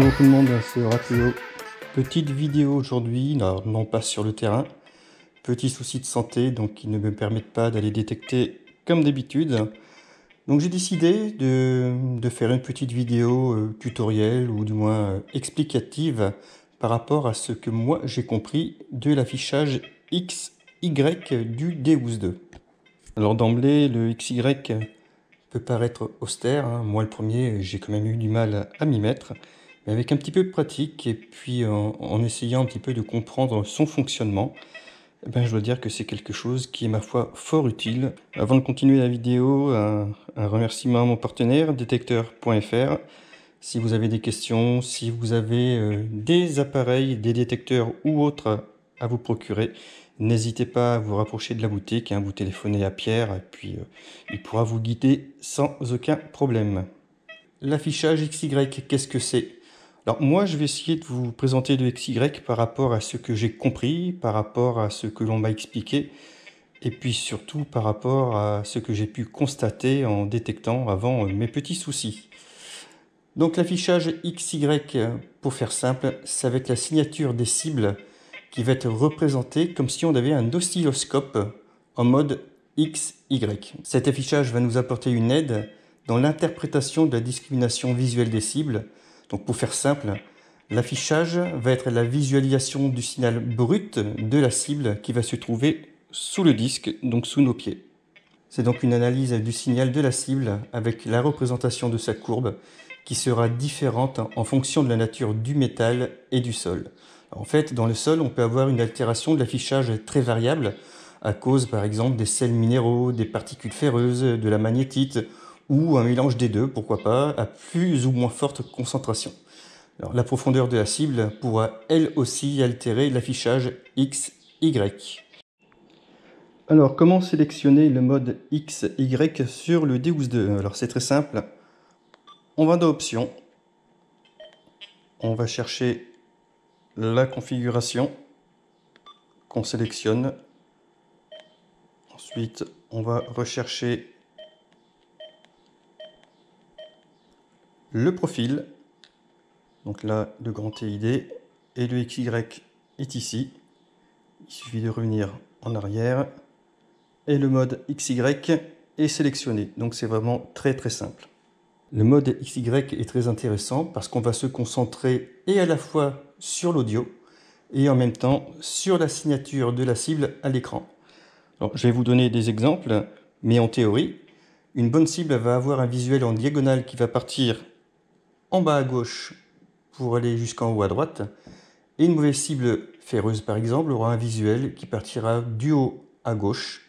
Bonjour tout le monde, c'est Horatio. Petite vidéo aujourd'hui, non, pas sur le terrain. Petit souci de santé, donc qui ne me permettent pas d'aller détecter comme d'habitude. Donc j'ai décidé de, faire une petite vidéo tutorielle euh, tutoriel ou du moins euh, explicative par rapport à ce que moi j'ai compris de l'affichage XY du Deus 2. Alors d'emblée, le XY peut paraître austère. Hein. Moi le premier, j'ai quand même eu du mal à m'y mettre avec un petit peu de pratique et puis euh, en, essayant un petit peu de comprendre son fonctionnement, eh ben, je dois dire que c'est quelque chose qui est ma foi fort utile. Avant de continuer la vidéo, un, remerciement à mon partenaire détecteur.fr. Si vous avez des questions, si vous avez euh, des appareils, des détecteurs ou autres à vous procurer, n'hésitez pas à vous rapprocher de la boutique, hein. vous téléphonez à Pierre et puis euh, il pourra vous guider sans aucun problème. L'affichage XY, qu'est-ce que c'est alors moi, je vais essayer de vous présenter le XY par rapport à ce que j'ai compris, par rapport à ce que l'on m'a expliqué, et puis surtout par rapport à ce que j'ai pu constater en détectant avant mes petits soucis. Donc l'affichage XY, pour faire simple, ça va être la signature des cibles qui va être représentée comme si on avait un oscilloscope en mode XY. Cet affichage va nous apporter une aide dans l'interprétation de la discrimination visuelle des cibles, donc pour faire simple, l'affichage va être la visualisation du signal brut de la cible qui va se trouver sous le disque, donc sous nos pieds. C'est donc une analyse du signal de la cible avec la représentation de sa courbe qui sera différente en fonction de la nature du métal et du sol. En fait, dans le sol, on peut avoir une altération de l'affichage très variable à cause par exemple des sels minéraux, des particules ferreuses, de la magnétite ou un mélange des deux, pourquoi pas, à plus ou moins forte concentration. Alors, la profondeur de la cible pourra elle aussi altérer l'affichage XY. Alors comment sélectionner le mode XY sur le d 2 Alors c'est très simple. On va dans Options. On va chercher la configuration qu'on sélectionne. Ensuite, on va rechercher le profil, donc là le grand TID, et le XY est ici. Il suffit de revenir en arrière et le mode XY est sélectionné. Donc c'est vraiment très très simple. Le mode XY est très intéressant parce qu'on va se concentrer et à la fois sur l'audio et en même temps sur la signature de la cible à l'écran. je vais vous donner des exemples, mais en théorie, une bonne cible va avoir un visuel en diagonale qui va partir en bas à gauche pour aller jusqu'en haut à droite. Et une mauvaise cible ferreuse, par exemple, aura un visuel qui partira du haut à gauche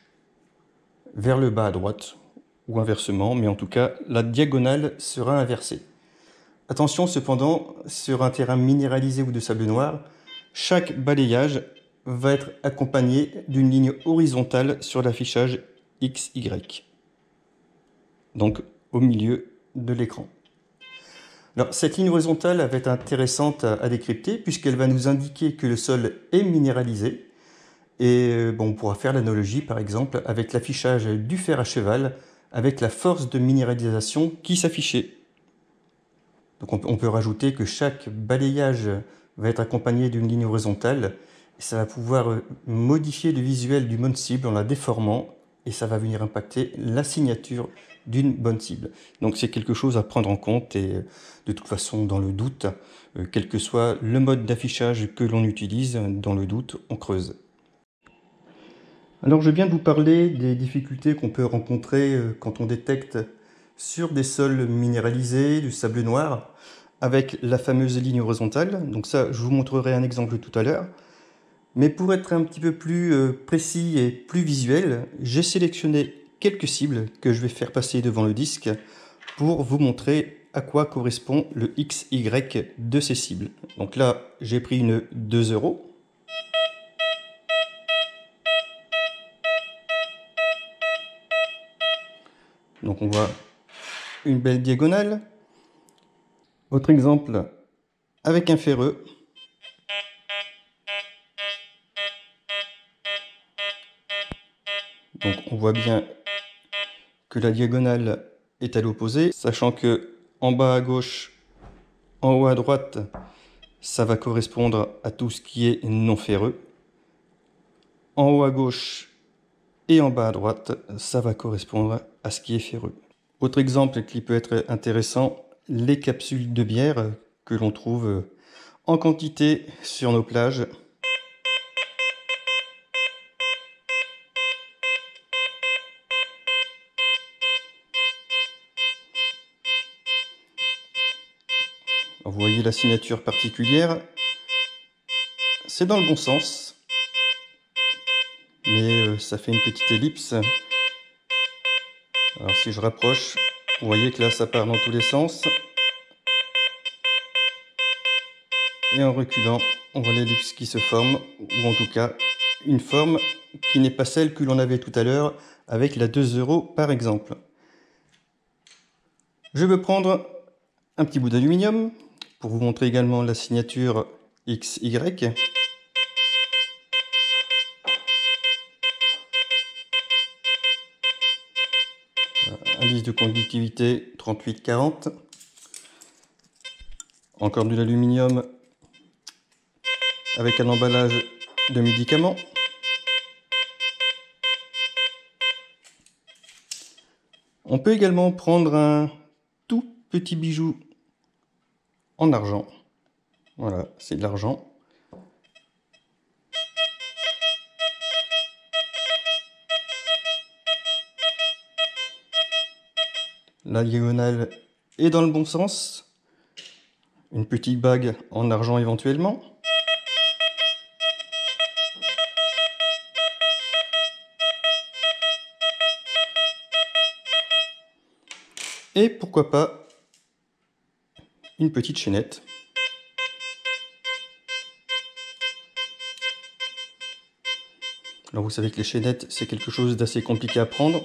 vers le bas à droite, ou inversement, mais en tout cas, la diagonale sera inversée. Attention cependant, sur un terrain minéralisé ou de sable noir, chaque balayage va être accompagné d'une ligne horizontale sur l'affichage XY, donc au milieu de l'écran cette ligne horizontale va être intéressante à décrypter puisqu'elle va nous indiquer que le sol est minéralisé. Et euh, bon, on pourra faire l'analogie par exemple avec l'affichage du fer à cheval avec la force de minéralisation qui s'affichait. Donc on peut rajouter que chaque balayage va être accompagné d'une ligne horizontale ça va pouvoir euh, modifier le visuel du mode cible en la déformant et ça va venir impacter la signature d'une bonne cible. Donc c'est quelque chose à prendre en compte et de toute façon dans le doute, euh, quel que soit le mode d'affichage que l'on utilise, dans le doute, on creuse. Alors je viens de vous parler des difficultés qu'on peut rencontrer euh, quand on détecte sur des sols minéralisés du sable noir avec la fameuse ligne horizontale. Donc ça, je vous montrerai un exemple tout à l'heure. Mais pour être un petit peu plus euh, précis et plus visuel, j'ai sélectionné quelques cibles que je vais faire passer devant le disque pour vous montrer à quoi correspond le XY de ces cibles. Donc là, j'ai pris une 2 euros. Donc on voit une belle diagonale. Autre exemple, avec un ferreux. Donc on voit bien que la diagonale est à l'opposé, sachant que en bas à gauche, en haut à droite, ça va correspondre à tout ce qui est non ferreux. En haut à gauche et en bas à droite, ça va correspondre à ce qui est ferreux. Autre exemple qui peut être intéressant, les capsules de bière que l'on trouve en quantité sur nos plages voyez la signature particulière, c'est dans le bon sens, mais euh, ça fait une petite ellipse. Alors si je rapproche, vous voyez que là ça part dans tous les sens. Et en reculant, on voit l'ellipse qui se forme, ou en tout cas une forme qui n'est pas celle que l'on avait tout à l'heure avec la 2 euros par exemple. Je veux prendre un petit bout d'aluminium pour vous montrer également la signature XY. Indice de conductivité 3840. Encore de l'aluminium avec un emballage de médicaments. On peut également prendre un tout petit bijou en argent. Voilà, c'est de l'argent. La diagonale est dans le bon sens. Une petite bague en argent éventuellement. Et pourquoi pas une petite chaînette. Alors vous savez que les chaînettes, c'est quelque chose d'assez compliqué à prendre,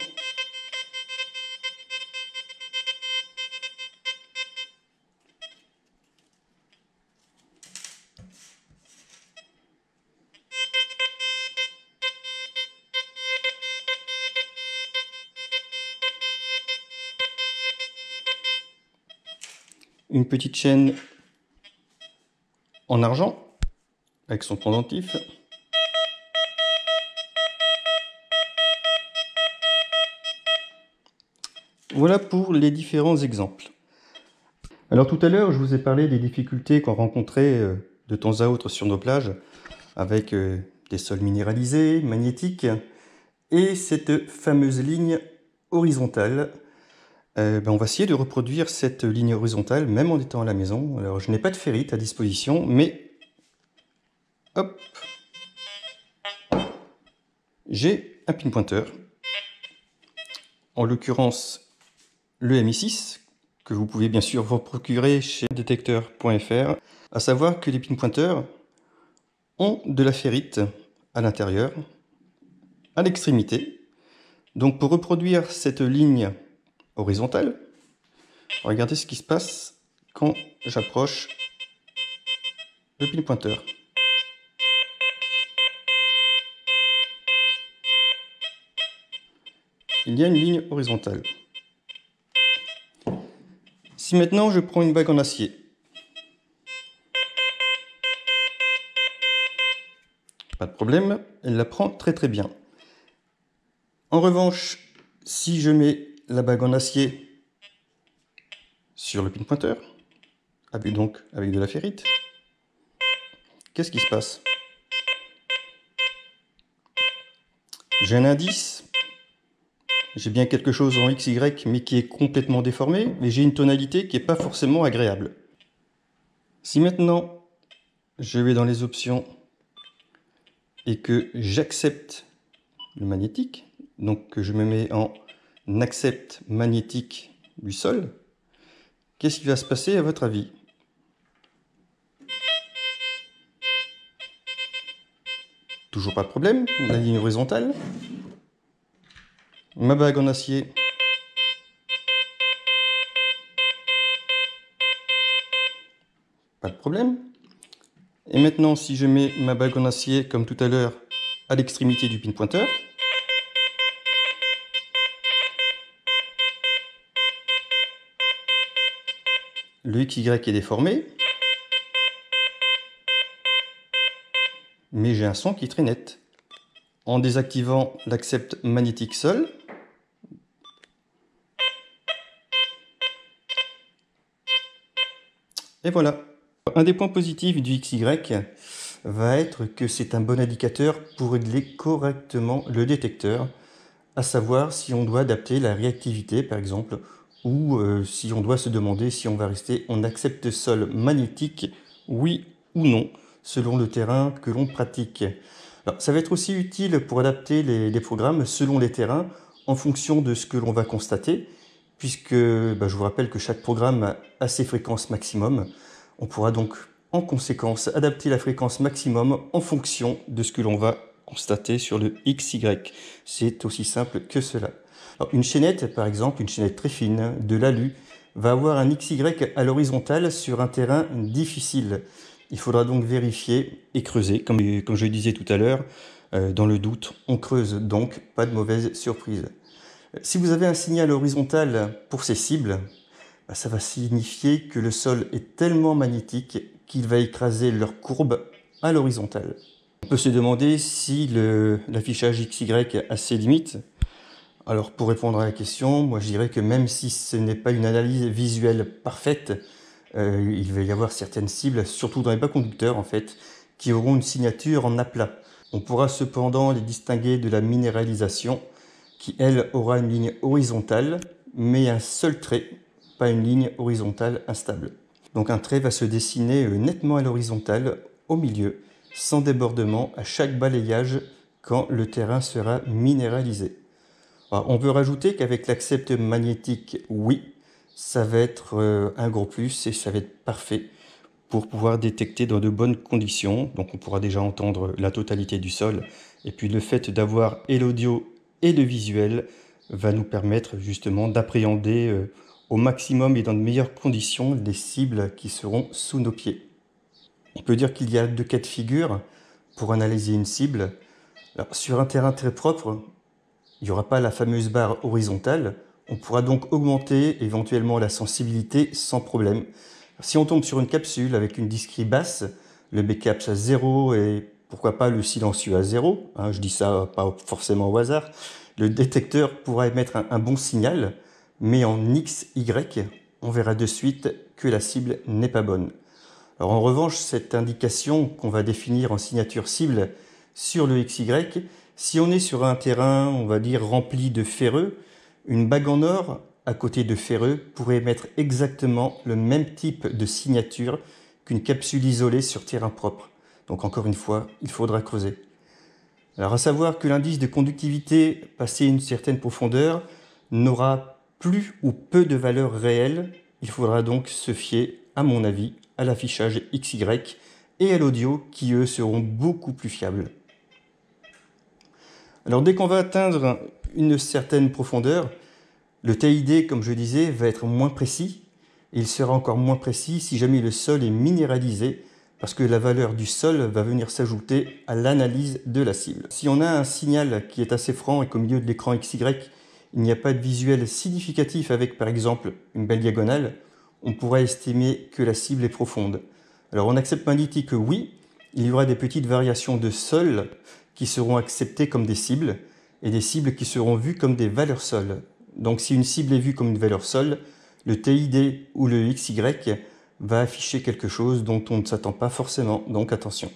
une petite chaîne en argent avec son pendentif. Voilà pour les différents exemples. Alors tout à l'heure, je vous ai parlé des difficultés qu'on rencontrait euh, de temps à autre sur nos plages avec euh, des sols minéralisés, magnétiques et cette fameuse ligne horizontale euh, ben, on va essayer de reproduire cette ligne horizontale même en étant à la maison. Alors je n'ai pas de ferrite à disposition, mais hop, j'ai un pin En l'occurrence, le MI6, que vous pouvez bien sûr vous procurer chez détecteur.fr. À savoir que les pinpointers ont de la ferrite à l'intérieur, à l'extrémité. Donc pour reproduire cette ligne horizontale. Regardez ce qui se passe quand j'approche le pin pointeur. Il y a une ligne horizontale. Si maintenant je prends une bague en acier, pas de problème, elle la prend très très bien. En revanche, si je mets la bague en acier sur le pin pointeur, avec donc avec de la ferrite, qu'est-ce qui se passe J'ai un indice, j'ai bien quelque chose en XY mais qui est complètement déformé, mais j'ai une tonalité qui n'est pas forcément agréable. Si maintenant je vais dans les options et que j'accepte le magnétique, donc que je me mets en n'accepte magnétique du sol, qu'est-ce qui va se passer à votre avis Toujours pas de problème, la ligne horizontale. Ma bague en acier. Pas de problème. Et maintenant, si je mets ma bague en acier, comme tout à l'heure, à l'extrémité du pin pointeur, le XY est déformé, mais j'ai un son qui est très net. En désactivant l'accept magnétique seul, et voilà. Un des points positifs du XY va être que c'est un bon indicateur pour régler correctement le détecteur, à savoir si on doit adapter la réactivité par exemple ou euh, si on doit se demander si on va rester en accepte sol magnétique, oui ou non, selon le terrain que l'on pratique. Alors, ça va être aussi utile pour adapter les, programmes selon les terrains, en fonction de ce que l'on va constater, puisque bah, je vous rappelle que chaque programme a ses fréquences maximum. On pourra donc en conséquence adapter la fréquence maximum en fonction de ce que l'on va constater sur le XY. C'est aussi simple que cela une chaînette, par exemple, une chaînette très fine, de l'alu, va avoir un XY à l'horizontale sur un terrain difficile. Il faudra donc vérifier et creuser, comme, je le disais tout à l'heure. Euh, dans le doute, on creuse donc, pas de mauvaise surprise. Si vous avez un signal horizontal pour ces cibles, bah, ça va signifier que le sol est tellement magnétique qu'il va écraser leur courbe à l'horizontale. On peut se demander si l'affichage XY a ses limites, alors pour répondre à la question, moi je dirais que même si ce n'est pas une analyse visuelle parfaite, euh, il va y avoir certaines cibles, surtout dans les bas conducteurs en fait, qui auront une signature en aplat. On pourra cependant les distinguer de la minéralisation, qui elle aura une ligne horizontale, mais un seul trait, pas une ligne horizontale instable. Donc un trait va se dessiner euh, nettement à l'horizontale, au milieu, sans débordement à chaque balayage quand le terrain sera minéralisé. On peut rajouter qu'avec l'accepte magnétique, oui, ça va être euh, un gros plus et ça va être parfait pour pouvoir détecter dans de bonnes conditions. Donc on pourra déjà entendre la totalité du sol. Et puis le fait d'avoir et l'audio et le visuel va nous permettre justement d'appréhender euh, au maximum et dans de meilleures conditions les cibles qui seront sous nos pieds. On peut dire qu'il y a deux cas de figure pour analyser une cible. sur un terrain très propre, il n'y aura pas la fameuse barre horizontale. On pourra donc augmenter éventuellement la sensibilité sans problème. Si on tombe sur une capsule avec une discrie basse, le backup à 0 et pourquoi pas le silencieux à 0, hein, je dis ça pas forcément au hasard, le détecteur pourra émettre un, bon signal, mais en XY, on verra de suite que la cible n'est pas bonne. Alors en revanche, cette indication qu'on va définir en signature cible sur le XY, si on est sur un terrain, on va dire, rempli de ferreux, une bague en or à côté de ferreux pourrait mettre exactement le même type de signature qu'une capsule isolée sur terrain propre. Donc encore une fois, il faudra creuser. Alors à savoir que l'indice de conductivité passé une certaine profondeur n'aura plus ou peu de valeur réelle, il faudra donc se fier, à mon avis, à l'affichage XY et à l'audio qui eux seront beaucoup plus fiables. Alors dès qu'on va atteindre une certaine profondeur, le TID, comme je disais, va être moins précis. Il sera encore moins précis si jamais le sol est minéralisé, parce que la valeur du sol va venir s'ajouter à l'analyse de la cible. Si on a un signal qui est assez franc et qu'au milieu de l'écran XY, il n'y a pas de visuel significatif avec par exemple une belle diagonale, on pourra estimer que la cible est profonde. Alors on accepte Manditi que oui, il y aura des petites variations de sol, qui seront acceptées comme des cibles et des cibles qui seront vues comme des valeurs sol. Donc si une cible est vue comme une valeur sol, le TID ou le XY va afficher quelque chose dont on ne s'attend pas forcément, donc attention.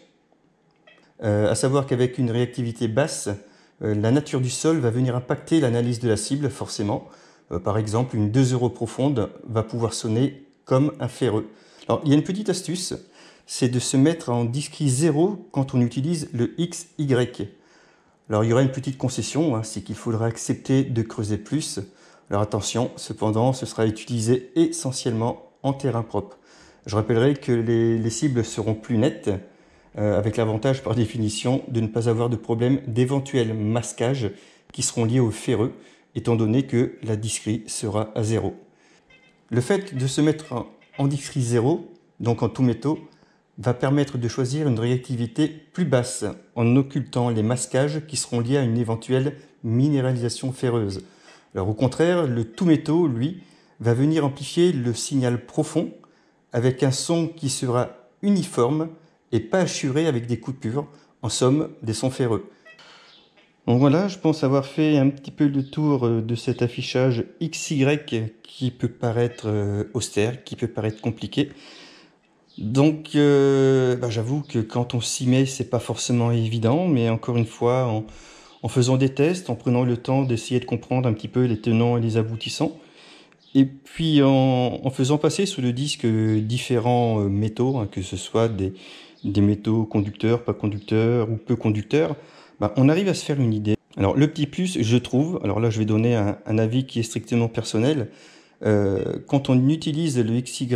A euh, à savoir qu'avec une réactivité basse, euh, la nature du sol va venir impacter l'analyse de la cible, forcément. Euh, par exemple, une 2 euros profonde va pouvoir sonner comme un ferreux. Alors, il y a une petite astuce c'est de se mettre en discret zéro quand on utilise le XY. Alors il y aura une petite concession, hein, c'est qu'il faudra accepter de creuser plus. Alors attention, cependant, ce sera utilisé essentiellement en terrain propre. Je rappellerai que les, cibles seront plus nettes, euh, avec l'avantage par définition de ne pas avoir de problème d'éventuels masquages qui seront liés au ferreux, étant donné que la discrie sera à zéro. Le fait de se mettre en discrie zéro, donc en tout métaux, va permettre de choisir une réactivité plus basse en occultant les masquages qui seront liés à une éventuelle minéralisation ferreuse. Alors au contraire, le tout métaux, lui, va venir amplifier le signal profond avec un son qui sera uniforme et pas assuré avec des coupures, en somme des sons ferreux. Donc voilà, je pense avoir fait un petit peu le tour euh, de cet affichage XY qui peut paraître euh, austère, qui peut paraître compliqué, donc, euh, bah, j'avoue que quand on s'y met, c'est pas forcément évident, mais encore une fois, en, faisant des tests, en prenant le temps d'essayer de comprendre un petit peu les tenants et les aboutissants, et puis en, faisant passer sous le disque différents euh, métaux, hein, que ce soit des, métaux conducteurs, pas conducteurs ou peu conducteurs, bah, on arrive à se faire une idée. Alors le petit plus, je trouve, alors là je vais donner un, avis qui est strictement personnel, euh, quand on utilise le XY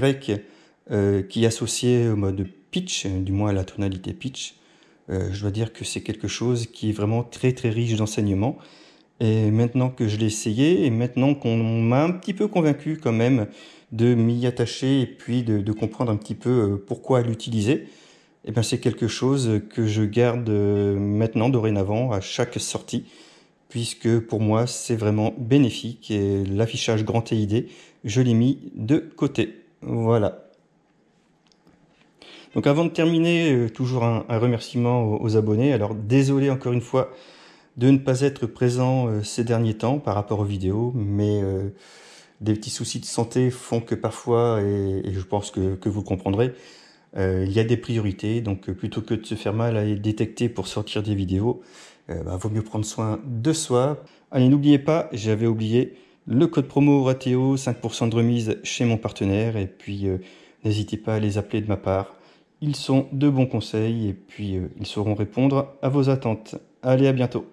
euh, qui est associé au mode pitch, euh, du moins à la tonalité pitch. Euh, je dois dire que c'est quelque chose qui est vraiment très très riche d'enseignement. Et maintenant que je l'ai essayé, et maintenant qu'on m'a un petit peu convaincu quand même de m'y attacher et puis de, comprendre un petit peu pourquoi l'utiliser, et eh bien c'est quelque chose que je garde maintenant dorénavant à chaque sortie, puisque pour moi c'est vraiment bénéfique et l'affichage grand TID, je l'ai mis de côté. Voilà. Donc avant de terminer, euh, toujours un, remerciement aux, abonnés. Alors désolé encore une fois de ne pas être présent euh, ces derniers temps par rapport aux vidéos, mais euh, des petits soucis de santé font que parfois, et, je pense que, vous comprendrez, il y a des priorités. Donc plutôt que de se faire mal à détecter pour sortir des vidéos, bah, vaut mieux prendre soin de soi. Allez, n'oubliez pas, j'avais oublié le code promo Rateo, 5% de remise chez mon partenaire. Et puis, n'hésitez pas à les appeler de ma part. Ils sont de bons conseils et puis euh, ils sauront répondre à vos attentes. Allez, à bientôt.